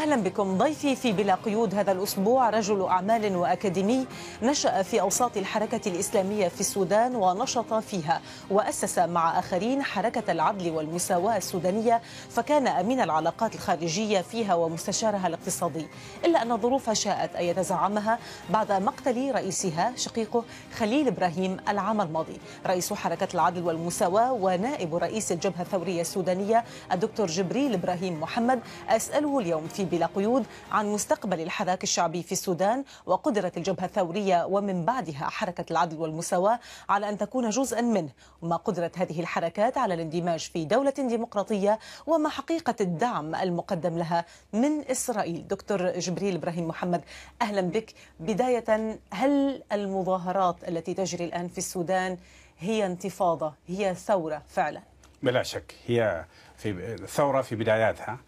أهلا بكم ضيفي في بلا قيود هذا الأسبوع رجل أعمال وأكاديمي نشأ في أوساط الحركة الإسلامية في السودان ونشط فيها وأسس مع آخرين حركة العدل والمساواة السودانية فكان أمين العلاقات الخارجية فيها ومستشارها الاقتصادي إلا أن الظروف شاءت أن يتزعمها بعد مقتل رئيسها شقيقه خليل إبراهيم العام الماضي رئيس حركة العدل والمساواة ونائب رئيس الجبهة الثورية السودانية الدكتور جبريل إبراهيم محمد أسأله اليوم في بلا قيود عن مستقبل الحراك الشعبي في السودان وقدرة الجبهة الثورية ومن بعدها حركة العدل والمساواة على أن تكون جزءا منه وما قدرة هذه الحركات على الاندماج في دولة ديمقراطية وما حقيقة الدعم المقدم لها من إسرائيل دكتور جبريل إبراهيم محمد أهلا بك بداية هل المظاهرات التي تجري الآن في السودان هي انتفاضة هي ثورة فعلا بلا شك هي في ثورة في بداياتها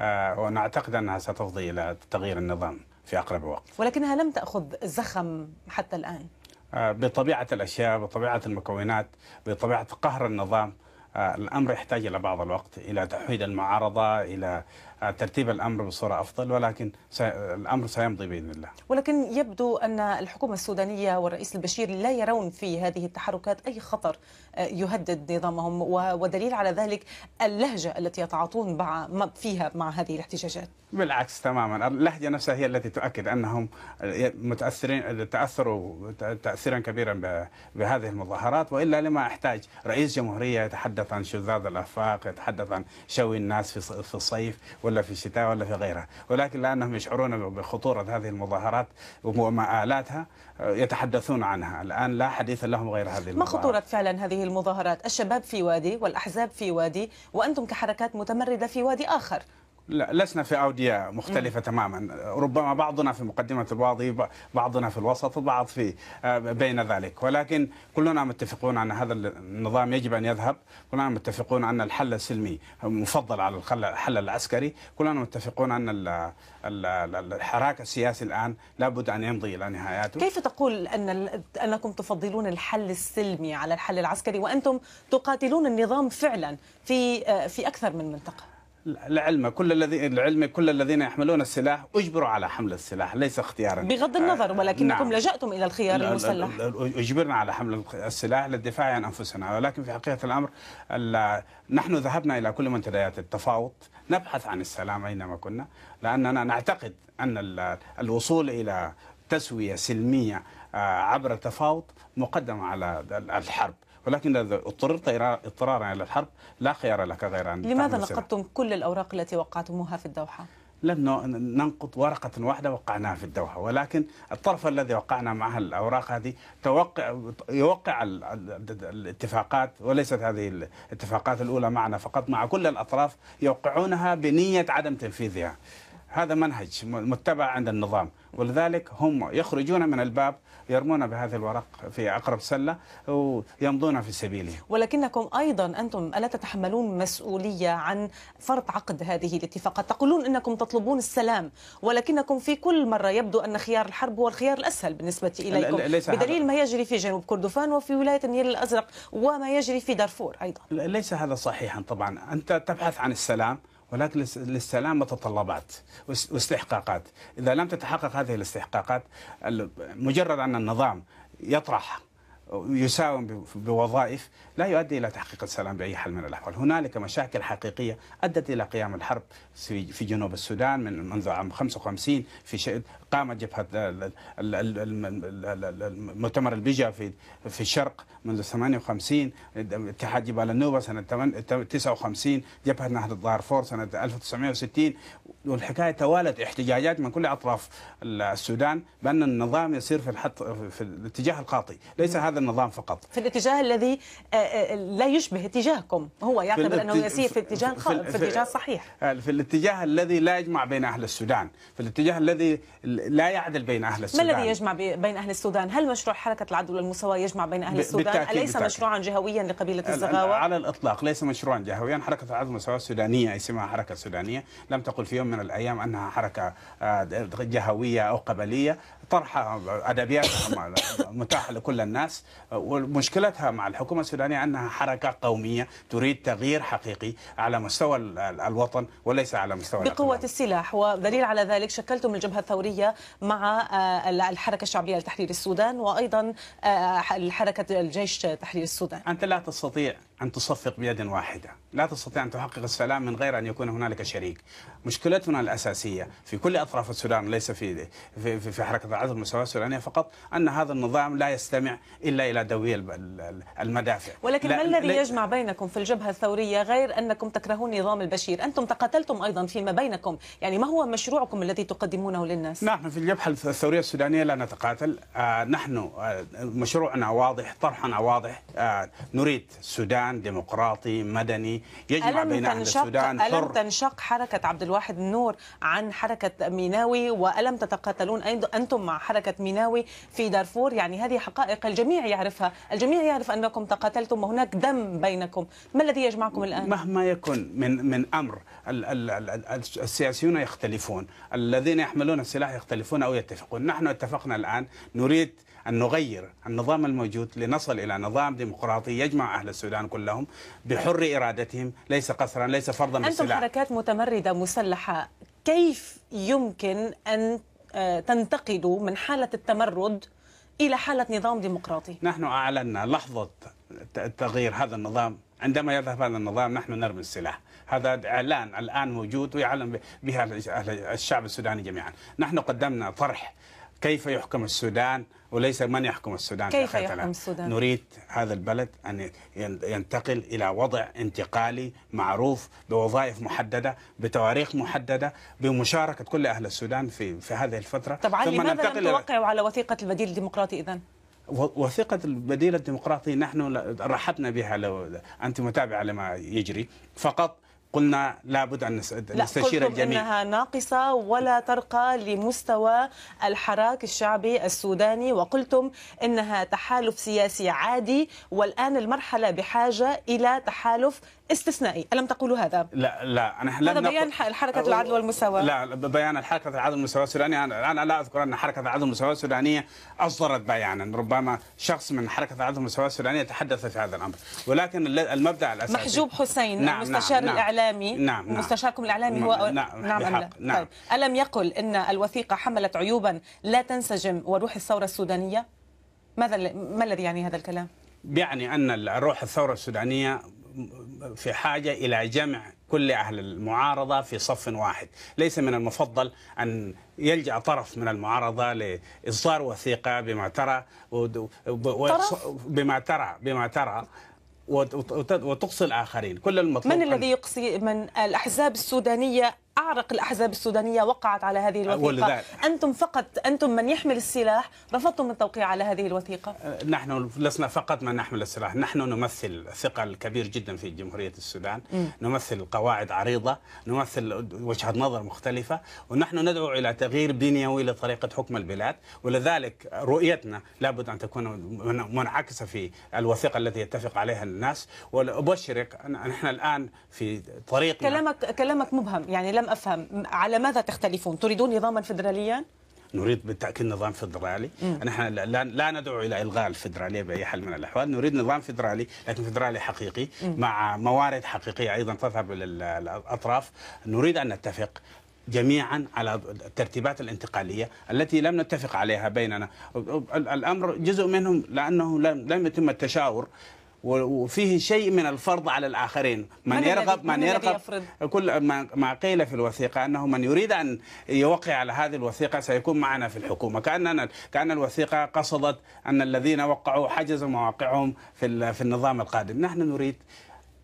آه، ونعتقد أنها ستفضي إلى تغيير النظام في أقرب وقت ولكنها لم تأخذ زخم حتى الآن آه، بطبيعة الأشياء بطبيعة المكونات بطبيعة قهر النظام آه، الأمر يحتاج إلى بعض الوقت إلى تحويل المعارضة إلى ترتيب الأمر بصورة أفضل ولكن الأمر سيمضي بإذن الله ولكن يبدو أن الحكومة السودانية والرئيس البشير لا يرون في هذه التحركات أي خطر آه، يهدد نظامهم ودليل على ذلك اللهجة التي يتعاطون فيها مع هذه الاحتجاجات بالعكس تماما اللهجة نفسها هي التي تؤكد أنهم متأثرين تأثروا تأثيرا كبيرا بهذه المظاهرات وإلا لما احتاج رئيس جمهورية يتحدث عن شذاذ الأفاق يتحدث عن شوي الناس في الصيف ولا في الشتاء ولا في غيرها ولكن لأنهم يشعرون بخطورة هذه المظاهرات وما آلاتها آه، يتحدثون عنها الآن لا حديث لهم غير هذه المظاهرات ما خطورة فعلا هذه المظاهرات الشباب في وادي والأحزاب في وادي وأنتم كحركات متمردة في وادي آخر لا لسنا في أودية مختلفة تماما ربما بعضنا في مقدمة البعض بعضنا في الوسط البعض في آه، بين ذلك ولكن كلنا متفقون أن هذا النظام يجب أن يذهب كلنا متفقون أن الحل السلمي مفضل على الحل العسكري كلنا متفقون أن الحراك السياسي الآن لابد أن يمضي إلى نهاياته كيف تقول أن أنكم تفضلون الحل السلمي على الحل العسكري وأنتم تقاتلون النظام فعلا في آه، في أكثر من منطقة لعلم كل الذي العلم كل الذين يحملون السلاح اجبروا على حمل السلاح ليس اختيارا بغض النظر ولكنكم نعم. لجأتم الى الخيار المسلح اجبرنا على حمل السلاح للدفاع عن انفسنا ولكن في حقيقه الامر نحن ذهبنا الى كل منتديات التفاوض نبحث عن السلام اينما كنا لاننا نعتقد ان الوصول الى تسويه سلميه آه، عبر التفاوض مقدمه على الحرب ولكن إذا اضطررت اضطرارا إلى الحرب لا خيار لك غير أن لماذا نقضتم كل الأوراق التي وقعتموها في الدوحة؟ لم ننقض ورقة واحدة وقعناها في الدوحة ولكن الطرف الذي وقعنا معه الأوراق هذه توقع يوقع الاتفاقات وليست هذه الاتفاقات الأولى معنا فقط مع كل الأطراف يوقعونها بنية عدم تنفيذها هذا منهج متبع عند النظام ولذلك هم يخرجون من الباب يرمون بهذه الورق في أقرب سلة ويمضون في سبيله ولكنكم أيضا أنتم ألا تتحملون مسؤولية عن فرض عقد هذه الاتفاقات تقولون أنكم تطلبون السلام ولكنكم في كل مرة يبدو أن خيار الحرب هو الخيار الأسهل بالنسبة إليكم ليس بدليل هذا. ما يجري في جنوب كردفان وفي ولاية النيل الأزرق وما يجري في دارفور أيضا ليس هذا صحيحا طبعا أنت تبحث عن السلام ولكن للسلام متطلبات واستحقاقات إذا لم تتحقق هذه الاستحقاقات مجرد أن النظام يطرح يساوم بوظائف لا يؤدي الى تحقيق السلام باي حال من الاحوال، هنالك مشاكل حقيقيه ادت الى قيام الحرب في جنوب السودان من منذ عام 55 في قامت جبهه المؤتمر البيجا في في الشرق منذ 58 اتحاد جبال النوبه سنه 59 جبهه نهر دارفور سنه 1960 والحكايه توالت احتجاجات من كل اطراف السودان بان النظام يصير في الحط في الاتجاه الخاطئ، ليس هذا النظام فقط في الاتجاه الذي آه، آه، لا يشبه اتجاهكم هو يعتبر أنه يسير في اتجاه في, في اتجاه صحيح آه، في الاتجاه الذي لا يجمع بين أهل السودان في الاتجاه الذي لا يعدل بين أهل السودان ما الذي يجمع بين أهل السودان هل مشروع حركة العدل والمساواة يجمع بين أهل السودان أليس مشروعا جهويا لقبيلة الزغاوة على الإطلاق ليس مشروعا جهويا حركة العدل والمساواة السودانية اسمها حركة سودانية لم تقل في يوم من الأيام أنها حركة جهوية أو قبلية طرحها ادبياتها متاحه لكل الناس ومشكلتها مع الحكومه السودانيه انها حركه قوميه تريد تغيير حقيقي على مستوى الوطن وليس على مستوى بقوه الأقلام. السلاح ودليل على ذلك شكلتم الجبهه الثوريه مع آه، الحركه الشعبيه لتحرير السودان وايضا آه، حركه الجيش تحرير السودان انت لا تستطيع أن تصفق بيد واحدة لا تستطيع أن تحقق السلام من غير أن يكون هنالك شريك مشكلتنا الأساسية في كل أطراف السودان ليس في في, في حركة العدل والمساواة السودانية فقط أن هذا النظام لا يستمع إلا إلى دوي المدافع ولكن ما الذي يجمع بينكم في الجبهة الثورية غير أنكم تكرهون نظام البشير أنتم تقاتلتم أيضا فيما بينكم يعني ما هو مشروعكم الذي تقدمونه للناس نحن في الجبهة الثورية السودانية لا نتقاتل آه نحن آه، مشروعنا واضح طرحنا واضح آه نريد السودان سودان ديمقراطي مدني يجمع بين أهل السودان ألم حر. تنشق حركة عبد الواحد النور عن حركة ميناوي وألم تتقاتلون أنتم مع حركة ميناوي في دارفور يعني هذه حقائق الجميع يعرفها الجميع يعرف أنكم تقاتلتم وهناك دم بينكم ما الذي يجمعكم الآن؟ مهما يكن من, من أمر السياسيون يختلفون الذين يحملون السلاح يختلفون أو يتفقون نحن اتفقنا الآن نريد أن نغير النظام الموجود لنصل إلى نظام ديمقراطي يجمع أهل السودان كلهم بحر إرادتهم ليس قصرا ليس فرضا بالسلاح أنتم حركات متمردة مسلحة كيف يمكن أن آه، تنتقدوا من حالة التمرد إلى حالة نظام ديمقراطي نحن أعلنا لحظة تغيير هذا النظام عندما يذهب هذا النظام نحن نرمي السلاح هذا إعلان الآن موجود ويعلم بها الشعب السوداني جميعا نحن قدمنا طرح كيف يحكم السودان وليس من يحكم السودان كيف يحكم السودان نريد هذا البلد أن ينتقل إلى وضع انتقالي معروف بوظائف محددة بتواريخ محددة بمشاركة كل أهل السودان في, في هذه الفترة طبعا لماذا لم توقعوا على وثيقة البديل الديمقراطي إذن؟ وثيقة البديل الديمقراطي نحن رحبنا بها لو أنت متابعة لما يجري فقط قلنا لابد ان نستشير الجميع انها ناقصه ولا ترقى لمستوى الحراك الشعبي السوداني وقلتم انها تحالف سياسي عادي والان المرحله بحاجه الى تحالف استثنائي الم تقولوا هذا لا لا انا هذا بيان نقل... حركه العدل والمساواه لا بيان حركه العدل والمساواه السودانيه انا لا اذكر ان حركه العدل والمساواه السودانيه اصدرت بيانا ربما شخص من حركه العدل والمساواه السودانيه تحدث في هذا الامر ولكن المبدا الاساسي محجوب حسين نعم،, نعم المستشار نعم الاعلامي نعم نعم مستشاركم الاعلامي نعم، هو نعم نعم, نعم, نعم, نعم طيب. الم يقل ان الوثيقه حملت عيوبا لا تنسجم وروح الثوره السودانيه ماذا ما الذي يعني هذا الكلام؟ يعني ان روح الثوره السودانيه في حاجة إلى جمع كل أهل المعارضة في صف واحد ليس من المفضل أن يلجأ طرف من المعارضة لإصدار وثيقة بما ترى بما ترى بما ترى وتقصي الآخرين كل المطلوب من الذي يقصي من الأحزاب السودانية أعرق الأحزاب السودانية وقعت على هذه الوثيقة أنتم فقط أنتم من يحمل السلاح رفضتم التوقيع على هذه الوثيقة أه، نحن لسنا فقط من نحمل السلاح نحن نمثل ثقل كبير جدا في جمهورية السودان م. نمثل قواعد عريضة نمثل وجهة نظر مختلفة ونحن ندعو إلى تغيير بنيوي لطريقة حكم البلاد ولذلك رؤيتنا لابد أن تكون منعكسة في الوثيقة التي يتفق عليها الناس وأبشرك نحن الآن في طريقنا كلامك, كلامك مبهم يعني لم أفهم على ماذا تختلفون تريدون نظاما فيدراليا؟ نريد بالتاكيد نظام فدرالي نحن لا, لا ندعو الى الغاء الفدراليه باي حال من الاحوال نريد نظام فدرالي لكن فدرالي حقيقي مع موارد حقيقيه ايضا تذهب الى الاطراف نريد ان نتفق جميعا على الترتيبات الانتقاليه التي لم نتفق عليها بيننا الامر جزء منهم لانه لم يتم التشاور وفيه شيء من الفرض على الآخرين من, من يرغب من, يرغب كل ما قيل في الوثيقة أنه من يريد أن يوقع على هذه الوثيقة سيكون معنا في الحكومة كأننا كأن الوثيقة قصدت أن الذين وقعوا حجز مواقعهم في في النظام القادم نحن نريد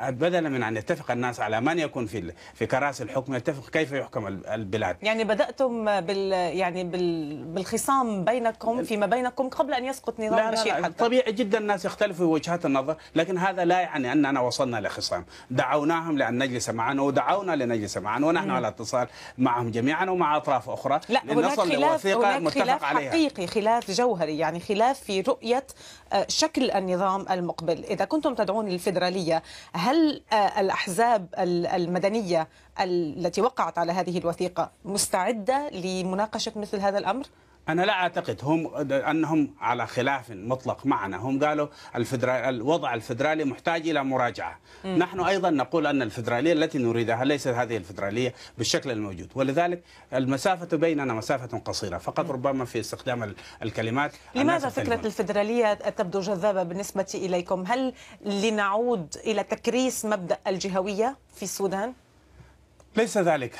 بدلا من ان يتفق الناس على من يكون في في كراسي الحكم يتفق كيف يحكم البلاد يعني بداتم بال يعني بال بالخصام بينكم فيما بينكم قبل ان يسقط نظام لا بشير لا حتى طبيعي جدا الناس يختلفوا في وجهات النظر لكن هذا لا يعني اننا وصلنا لخصام دعوناهم لان نجلس معا ودعونا لنجلس معا ونحن على اتصال معهم جميعا ومع اطراف اخرى لا هناك خلاف هناك خلاف عليها. حقيقي خلاف جوهري يعني خلاف في رؤيه آه، شكل النظام المقبل اذا كنتم تدعون للفدراليه هل آه، الأحزاب المدنية التي وقعت على هذه الوثيقة مستعدة لمناقشة مثل هذا الأمر؟ أنا لا أعتقد هم أنهم على خلاف مطلق معنا هم قالوا الفدرالي الوضع الفدرالي محتاج إلى مراجعة م. نحن أيضا نقول أن الفدرالية التي نريدها ليست هذه الفدرالية بالشكل الموجود ولذلك المسافة بيننا مسافة قصيرة فقط م. ربما في استخدام الكلمات لماذا فكرة المنزل. الفدرالية تبدو جذابة بالنسبة إليكم هل لنعود إلى تكريس مبدأ الجهوية في السودان؟ ليس ذلك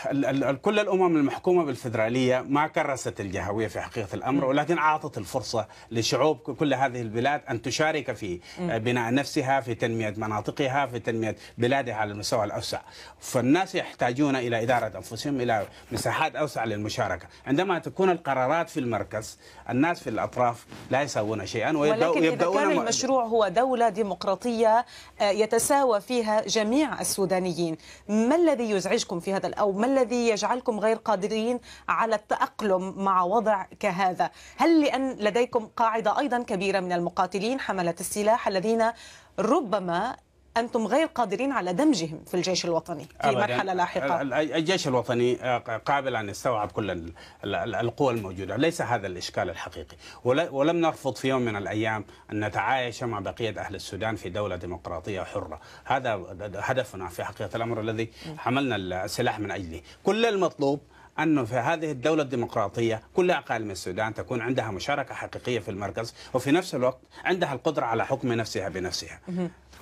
كل الأمم المحكومة بالفدرالية ما كرست الجهوية في حقيقة الأمر ولكن أعطت الفرصة لشعوب كل هذه البلاد أن تشارك في آه، بناء نفسها في تنمية مناطقها في تنمية بلادها على المستوى الأوسع فالناس يحتاجون إلى إدارة أنفسهم إلى مساحات أوسع للمشاركة عندما تكون القرارات في المركز الناس في الأطراف لا يساوون شيئا ولكن إذا كان المشروع هو دولة ديمقراطية آه، يتساوى فيها جميع السودانيين ما الذي يزعجكم في هذا أو ما الذي يجعلكم غير قادرين على التأقلم مع وضع كهذا هل لأن لديكم قاعدة أيضا كبيرة من المقاتلين حملة السلاح الذين ربما أنتم غير قادرين على دمجهم في الجيش الوطني في مرحلة لاحقة الجيش الوطني آه، قابل أن يستوعب كل القوى الموجودة ليس هذا الإشكال الحقيقي ولم نرفض في يوم من الأيام أن نتعايش مع بقية أهل السودان في دولة ديمقراطية حرة هذا هدفنا في حقيقة الأمر الذي حملنا السلاح من أجله كل المطلوب أنه في هذه الدولة الديمقراطية كل أقاليم من السودان تكون عندها مشاركة حقيقية في المركز وفي نفس الوقت عندها القدرة على حكم نفسها بنفسها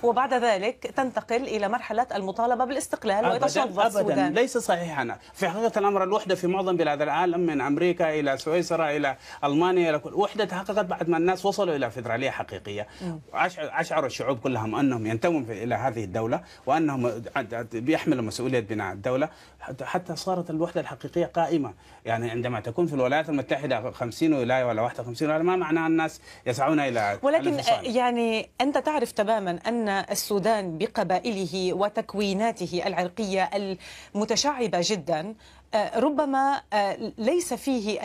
وبعد ذلك تنتقل الى مرحله المطالبه بالاستقلال ويتشظى أبداً السودان ابدا ليس صحيحا في حقيقه الامر الوحده في معظم بلاد العالم من امريكا الى سويسرا الى المانيا الى كل وحده تحققت بعد ما الناس وصلوا الى فدراليه حقيقيه اشعر الشعوب كلهم انهم ينتمون الى هذه الدوله وانهم بيحملوا مسؤوليه بناء الدوله حتى صارت الوحده الحقيقيه قائمه يعني عندما تكون في الولايات المتحده 50 ولايه ولا 51 ولايه ما معناه الناس يسعون الى ولكن يعني انت تعرف تماما ان السودان بقبائله وتكويناته العرقيه المتشعبه جدا آه، ربما آه، ليس فيه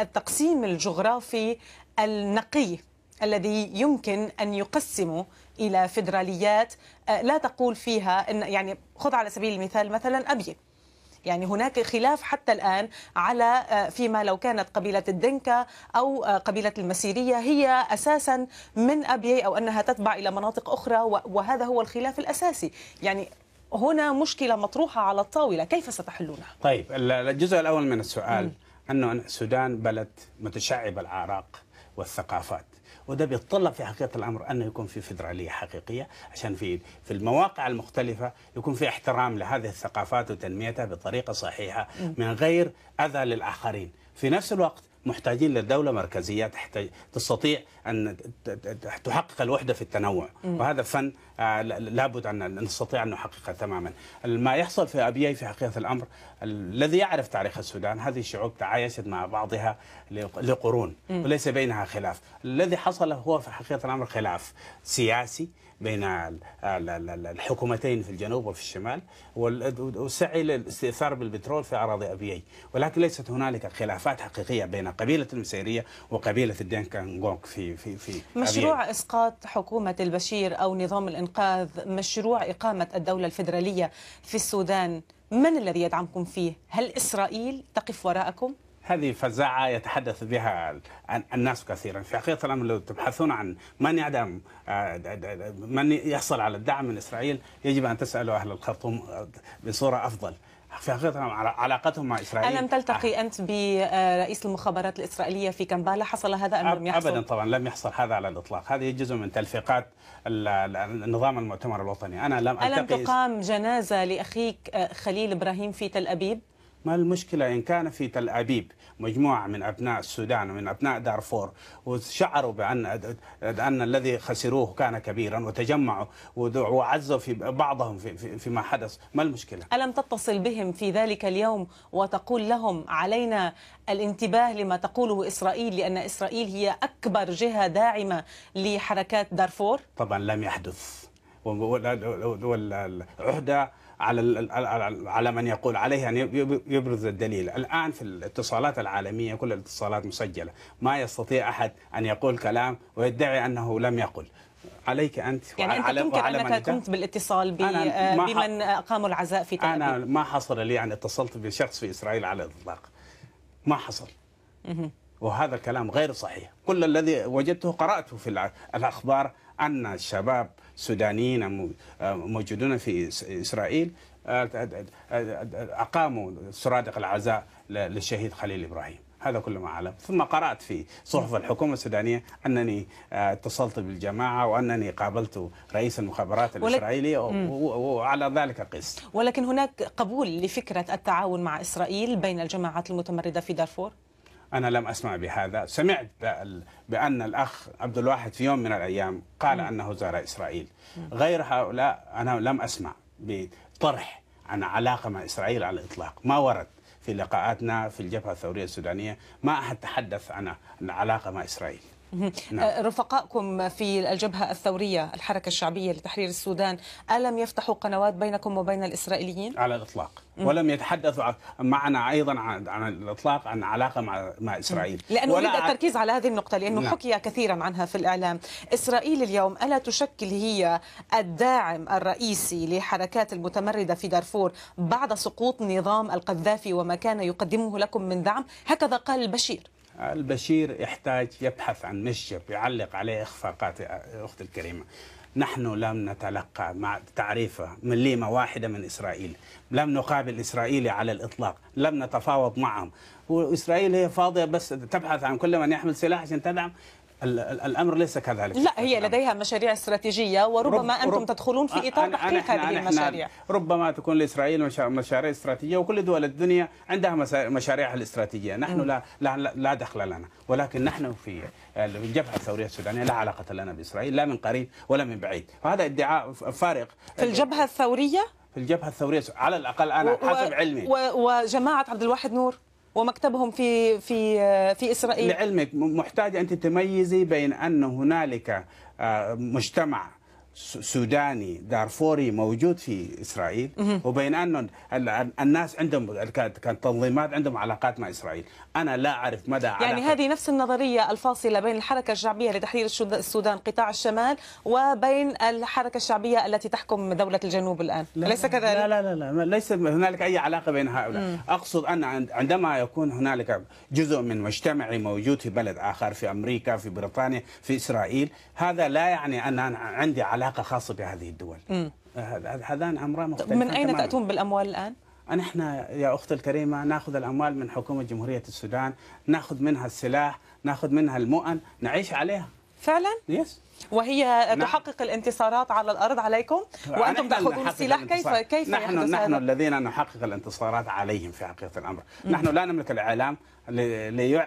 التقسيم الجغرافي النقي الذي يمكن ان يقسمه الى فيدراليات آه، لا تقول فيها ان يعني خذ على سبيل المثال مثلا ابيه يعني هناك خلاف حتى الآن على آه، فيما لو كانت قبيلة الدنكة أو آه، قبيلة المسيرية هي أساسا من أبيي أو أنها تتبع إلى مناطق أخرى وهذا هو الخلاف الأساسي يعني هنا مشكلة مطروحة على الطاولة كيف ستحلونها؟ طيب الجزء الأول من السؤال أن أنه السودان بلد متشعب الأعراق والثقافات وده بيتطلب في حقيقه الامر انه يكون في فدراليه حقيقيه عشان في في المواقع المختلفه يكون في احترام لهذه الثقافات وتنميتها بطريقه صحيحه من غير اذى للاخرين في نفس الوقت محتاجين للدولة مركزية تحتاج تستطيع أن تحقق الوحدة في التنوع وهذا فن آه، لابد أن نستطيع أن نحققه تماما ما يحصل في أبيي في حقيقة الأمر الذي يعرف تاريخ السودان هذه الشعوب تعايشت مع بعضها لقرون وليس بينها خلاف الذي حصل هو في حقيقة الأمر خلاف سياسي بين الحكومتين في الجنوب وفي الشمال والسعي للاستئثار بالبترول في أراضي أبيي ولكن ليست هنالك خلافات حقيقية بين قبيلة المسيرية وقبيلة الدينكانغوك في في في مشروع أبيي. إسقاط حكومة البشير أو نظام الإنقاذ مشروع إقامة الدولة الفدراليه في السودان من الذي يدعمكم فيه؟ هل إسرائيل تقف وراءكم؟ هذه فزاعة يتحدث بها الناس كثيرا في حقيقة الأمر لو تبحثون عن من يعدم آه، من يحصل على الدعم من إسرائيل يجب أن تسألوا أهل الخرطوم آه، بصورة أفضل في حقيقة علاقتهم مع إسرائيل ألم تلتقي أنت برئيس آه، المخابرات الإسرائيلية في كامبالا حصل هذا أم لم يحصل؟ أبدا طبعا لم يحصل هذا على الإطلاق هذه جزء من تلفيقات النظام المؤتمر الوطني أنا لم ألتقي ألم تقام جنازة لأخيك خليل إبراهيم في تل أبيب؟ ما المشكلة إن كان في تل أبيب مجموعة من أبناء السودان ومن أبناء دارفور وشعروا بأن أن الذي خسروه كان كبيرا وتجمعوا وعزوا في بعضهم في فيما حدث ما المشكلة؟ ألم تتصل بهم في ذلك اليوم وتقول لهم علينا الانتباه لما تقوله إسرائيل لأن إسرائيل هي أكبر جهة داعمة لحركات دارفور؟ طبعا لم يحدث والعهدة على على من يقول عليه ان يعني يبرز الدليل، الان في الاتصالات العالميه كل الاتصالات مسجله، ما يستطيع احد ان يقول كلام ويدعي انه لم يقل. عليك انت يعني انت على تنكر انك منك. قمت بالاتصال آه، بمن اقاموا العزاء في تل انا ما حصل لي ان اتصلت بشخص في اسرائيل على الاطلاق. ما حصل. وهذا الكلام غير صحيح، كل الذي وجدته قراته في الاخبار أن الشباب السودانيين آه، موجودون في إسرائيل آه، آه، أقاموا سرادق العزاء للشهيد خليل إبراهيم هذا كل ما أعلم ثم قرأت في صحف الحكومة السودانية أنني اتصلت بالجماعة وأنني قابلت رئيس المخابرات الإسرائيلية وعلى ذلك قس ولكن هناك قبول لفكرة التعاون مع إسرائيل بين الجماعات المتمردة في دارفور؟ أنا لم أسمع بهذا سمعت بأن الأخ عبد الواحد في يوم من الأيام قال أنه زار إسرائيل غير هؤلاء أنا لم أسمع بطرح عن علاقة مع إسرائيل على الإطلاق ما ورد في لقاءاتنا في الجبهة الثورية السودانية ما أحد تحدث عن العلاقة مع إسرائيل نعم. أه، رفقائكم في الجبهة الثورية الحركة الشعبية لتحرير السودان ألم يفتحوا قنوات بينكم وبين الإسرائيليين؟ على الإطلاق ولم يتحدثوا معنا أيضا عن, الإطلاق عن علاقة مع, مع إسرائيل لأنه أريد التركيز على هذه النقطة لأنه نعم. حكي كثيرا عنها في الإعلام إسرائيل اليوم ألا تشكل هي الداعم الرئيسي لحركات المتمردة في دارفور بعد سقوط نظام القذافي وما كان يقدمه لكم من دعم هكذا قال البشير البشير يحتاج يبحث عن مشجب يعلق عليه إخفاقات آه، أختي الكريمة نحن لم نتلقى مع تعريفة مليمة واحدة من إسرائيل لم نقابل إسرائيلي على الإطلاق لم نتفاوض معهم وإسرائيل هي فاضية بس تبحث عن كل من يحمل سلاح عشان تدعم الامر ليس كذلك لا هي لديها مشاريع استراتيجيه وربما رب انتم رب تدخلون في اطار تحقيق هذه المشاريع ربما تكون لاسرائيل مشاريع استراتيجيه وكل دول الدنيا عندها مشاريعها الاستراتيجيه نحن لا لا لا دخل لنا ولكن نحن في الجبهه الثوريه السودانيه لا علاقه لنا باسرائيل لا من قريب ولا من بعيد وهذا ادعاء فارق في الجبهه الثوريه في الجبهه الثوريه على الاقل انا حسب علمي وجماعه عبد الواحد نور ومكتبهم في في في اسرائيل لعلمك محتاجه انت تميزي بين ان هنالك آه، مجتمع سوداني دارفوري موجود في اسرائيل وبين ان الناس عندهم كانت تنظيمات عندهم علاقات مع اسرائيل، انا لا اعرف مدى يعني هذه نفس النظريه الفاصله بين الحركه الشعبيه لتحرير السودان قطاع الشمال وبين الحركه الشعبيه التي تحكم دوله الجنوب الان، لا ليس كذلك؟ لا لا لا, لا, ليس هنالك اي علاقه بين هؤلاء، م. اقصد ان عندما يكون هنالك جزء من مجتمعي موجود في بلد اخر في امريكا في بريطانيا في اسرائيل، هذا لا يعني ان انا عندي علاقه علاقه خاصه بهذه الدول آه، هذان امران مختلفان من اين تماماً. تاتون بالاموال الان؟ نحن يا اختي الكريمه ناخذ الاموال من حكومه جمهوريه السودان، ناخذ منها السلاح، ناخذ منها المؤن، نعيش عليها. فعلا؟ يس وهي نعم. تحقق الانتصارات على الارض عليكم وانتم تاخذون السلاح كيف كيف نحن نحن هذا؟ الذين نحقق الانتصارات عليهم في حقيقه الامر، م. نحن لا نملك الاعلام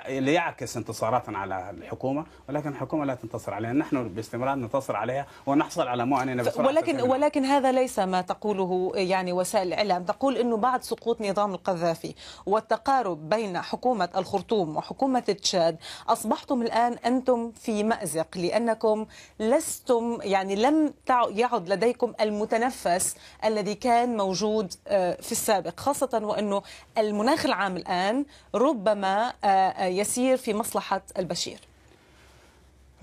ليعكس انتصاراتنا على الحكومه ولكن الحكومه لا تنتصر علينا، نحن باستمرار ننتصر عليها ونحصل على موانئنا بسرعه ولكن تسهل. ولكن هذا ليس ما تقوله يعني وسائل الاعلام، تقول انه بعد سقوط نظام القذافي والتقارب بين حكومه الخرطوم وحكومه تشاد اصبحتم الان انتم في مازق لانكم لستم يعني لم يعد لديكم المتنفس الذي كان موجود آه، في السابق خاصة وأنه المناخ العام الآن ربما آه، آه، يسير في مصلحة البشير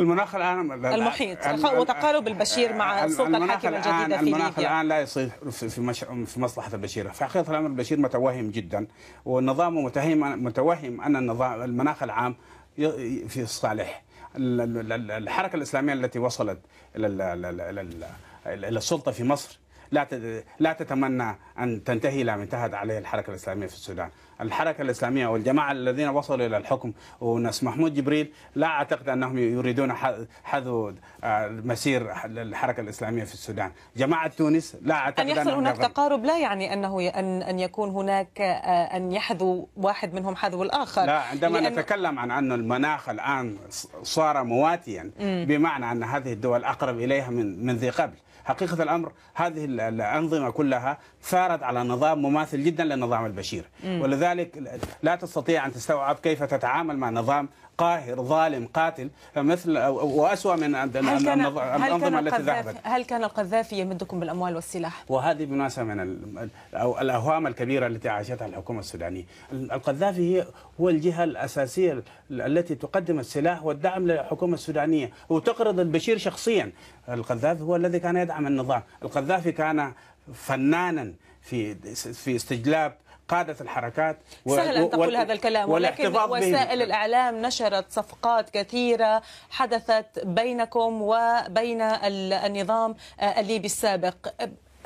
المناخ الان المحيط وتقارب البشير مع السلطه الحاكمه الجديده في المناخ ليبيا الان لا يصير في في مصلحه البشير في حقيقه الامر البشير متوهم جدا ونظامه متهم متوهم ان النظام المناخ العام في الصالح الحركه الاسلاميه التي وصلت الى السلطه في مصر لا لا تتمنى ان تنتهي الى ما انتهت عليه الحركه الاسلاميه في السودان الحركه الاسلاميه والجماعه الذين وصلوا الى الحكم وناس محمود جبريل لا اعتقد انهم يريدون حذو آه، مسير الحركه الاسلاميه في السودان، جماعه تونس لا اعتقد ان يحصل هناك تقارب لا يعني انه ان ان يكون هناك آه، ان يحذو واحد منهم حذو الاخر لا عندما لأن... نتكلم عن ان المناخ الان صار مواتيا بمعنى ان هذه الدول اقرب اليها من من ذي قبل حقيقة الأمر هذه الأنظمة كلها ثارت على نظام مماثل جدا للنظام البشير ولذلك لا تستطيع أن تستوعب كيف تتعامل مع نظام قاهر ظالم قاتل مثل واسوء من الانظمه التي ذهبت هل كان القذافي يمدكم بالاموال والسلاح؟ وهذه بالمناسبه من الاوهام الكبيره التي عاشتها الحكومه السودانيه، القذافي هو الجهه الاساسيه التي تقدم السلاح والدعم للحكومه السودانيه وتقرض البشير شخصيا، القذافي هو الذي كان يدعم النظام، القذافي كان فنانا في في استجلاب قادة الحركات و... سهل أن تقول و... هذا الكلام ولكن وسائل الإعلام نشرت صفقات كثيرة حدثت بينكم وبين النظام آه، الليبي السابق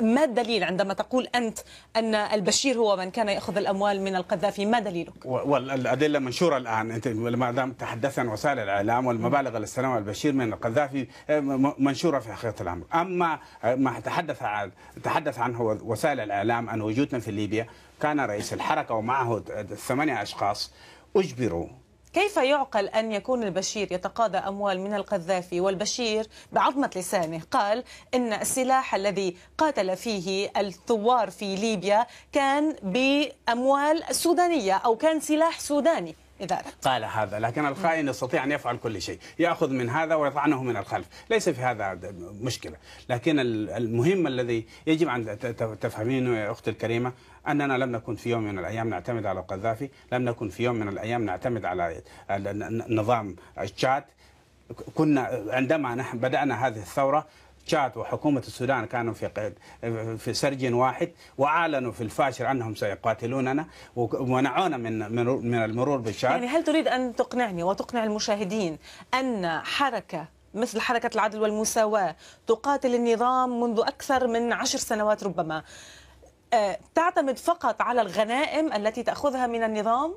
ما الدليل عندما تقول أنت أن البشير هو من كان يأخذ الأموال من القذافي ما دليلك؟ والأدلة منشورة الآن أنت ما دام تحدثنا عن وسائل الإعلام والمبالغ استلمها البشير من القذافي آه، منشورة في حقيقة الأمر أما ما تحدث عن تحدث عنه وسائل الإعلام عن وجودنا في ليبيا كان رئيس الحركة ومعه ثمانية أشخاص أجبروا كيف يعقل أن يكون البشير يتقاضى أموال من القذافي والبشير بعظمة لسانه قال إن السلاح الذي قاتل فيه الثوار في ليبيا كان بأموال سودانية أو كان سلاح سوداني إدارة قال هذا لكن الخائن يستطيع أن يفعل كل شيء يأخذ من هذا ويطعنه من الخلف ليس في هذا مشكلة لكن المهم الذي يجب أن تفهمينه يا أختي الكريمة أننا لم نكن في يوم من الأيام نعتمد على القذافي لم نكن في يوم من الأيام نعتمد على نظام الشات كنا عندما نحن بدأنا هذه الثورة تشاد وحكومة السودان كانوا في قيد في سرج واحد وأعلنوا في الفاشر أنهم سيقاتلوننا ومنعونا من من المرور بالشعب يعني هل تريد أن تقنعني وتقنع المشاهدين أن حركة مثل حركة العدل والمساواة تقاتل النظام منذ أكثر من عشر سنوات ربما آه، تعتمد فقط على الغنائم التي تأخذها من النظام؟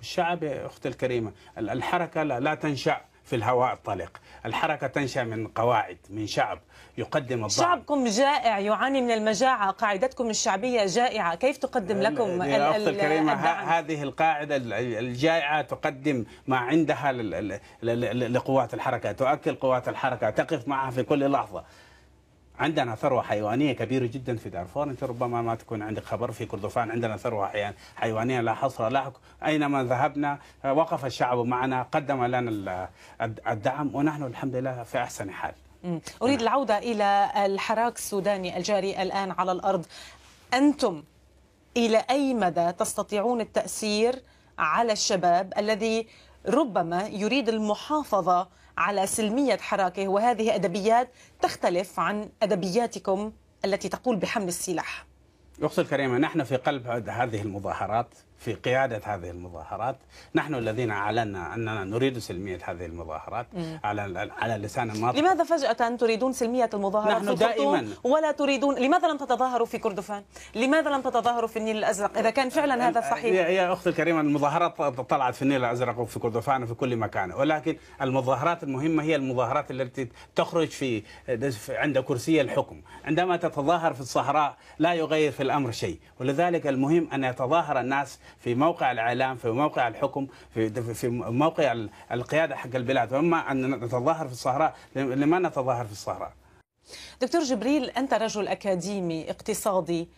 الشعب أختي الكريمة الحركة لا تنشأ في الهواء الطلق الحركة تنشأ من قواعد من شعب يقدم الضعف شعبكم جائع يعاني من المجاعة قاعدتكم الشعبية جائعة كيف تقدم لكم الأخت الكريمة الدعم؟ هذه القاعدة الجائعة تقدم ما عندها لقوات الحركة تؤكل قوات الحركة تقف معها في كل لحظة عندنا ثروة حيوانية كبيرة جدا في دارفور أنت ربما ما تكون عندك خبر في كردفان عندنا ثروة حيوانية لا حصر لها أينما ذهبنا آه، وقف الشعب معنا قدم لنا الدعم ونحن الحمد لله في أحسن حال أريد نعم. العودة إلى الحراك السوداني الجاري الآن على الأرض أنتم إلى أي مدى تستطيعون التأثير على الشباب الذي ربما يريد المحافظة على سلمية حراكه وهذه أدبيات تختلف عن أدبياتكم التي تقول بحمل السلاح أختي الكريمة نحن في قلب هذه المظاهرات في قيادة هذه المظاهرات نحن الذين أعلنا أننا نريد سلمية هذه المظاهرات على على لسان الماضي لماذا فجأة تريدون سلمية المظاهرات نحن في دائما ولا تريدون لماذا لم تتظاهروا في كردفان لماذا لم تتظاهروا في النيل الأزرق إذا كان فعلا هذا صحيح يا أختي الكريمة المظاهرات طلعت في النيل الأزرق وفي كردفان وفي كل مكان ولكن المظاهرات المهمة هي المظاهرات التي تخرج في عند كرسي الحكم عندما تتظاهر في الصحراء لا يغير في الأمر شيء ولذلك المهم أن يتظاهر الناس في موقع الاعلام في موقع الحكم في في موقع القياده حق البلاد واما ان نتظاهر في الصحراء لما نتظاهر في الصحراء دكتور جبريل انت رجل اكاديمي اقتصادي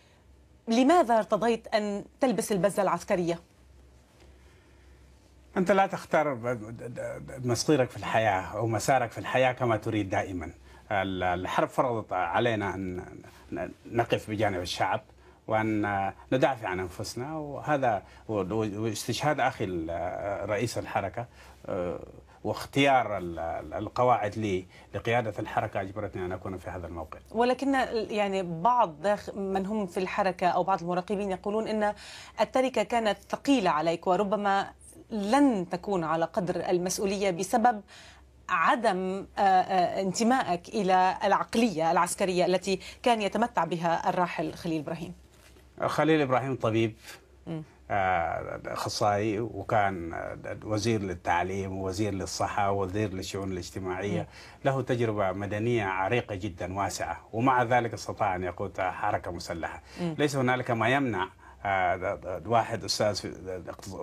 لماذا ارتضيت ان تلبس البزه العسكريه أنت لا تختار مصيرك في الحياة أو مسارك في الحياة كما تريد دائما الحرب فرضت علينا أن نقف بجانب الشعب وأن ندافع عن أنفسنا وهذا واستشهاد أخي رئيس الحركة آه، واختيار القواعد لقيادة الحركة أجبرتني أن أكون في هذا الموقف ولكن يعني بعض من هم في الحركة أو بعض المراقبين يقولون أن التركة كانت ثقيلة عليك وربما لن تكون على قدر المسؤولية بسبب عدم آه، آه، انتمائك إلى العقلية العسكرية التي كان يتمتع بها الراحل خليل إبراهيم خليل ابراهيم طبيب آه، اخصائي وكان آه، وزير للتعليم ووزير للصحه ووزير للشؤون الاجتماعيه له تجربه مدنيه عريقه جدا واسعه ومع ذلك استطاع ان يقود حركه مسلحه ليس هنالك ما يمنع آه، واحد استاذ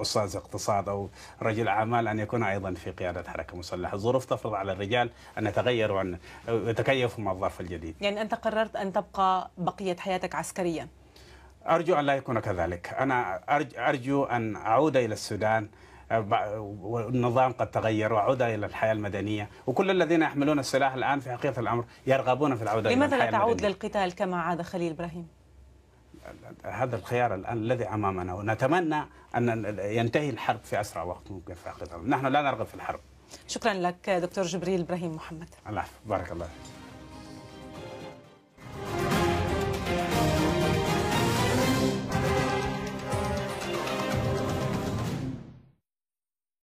استاذ اقتصاد او رجل اعمال ان يكون ايضا في قياده حركه مسلحه، الظروف تفرض على الرجال ان يتغيروا وان يتكيفوا مع الظرف الجديد. يعني انت قررت ان تبقى بقيه حياتك عسكريا. أرجو أن لا يكون كذلك أنا أرجو أن أعود إلى السودان أه، والنظام قد تغير وعود الى الحياه المدنيه وكل الذين يحملون السلاح الان في حقيقه الامر يرغبون في العوده لماذا لا تعود المدنية. للقتال كما عاد خليل ابراهيم؟ هذا الخيار الان الذي امامنا ونتمنى ان ينتهي الحرب في اسرع وقت ممكن في حقيقه نحن لا نرغب في الحرب شكرا لك دكتور جبريل ابراهيم محمد الله بارك الله فيك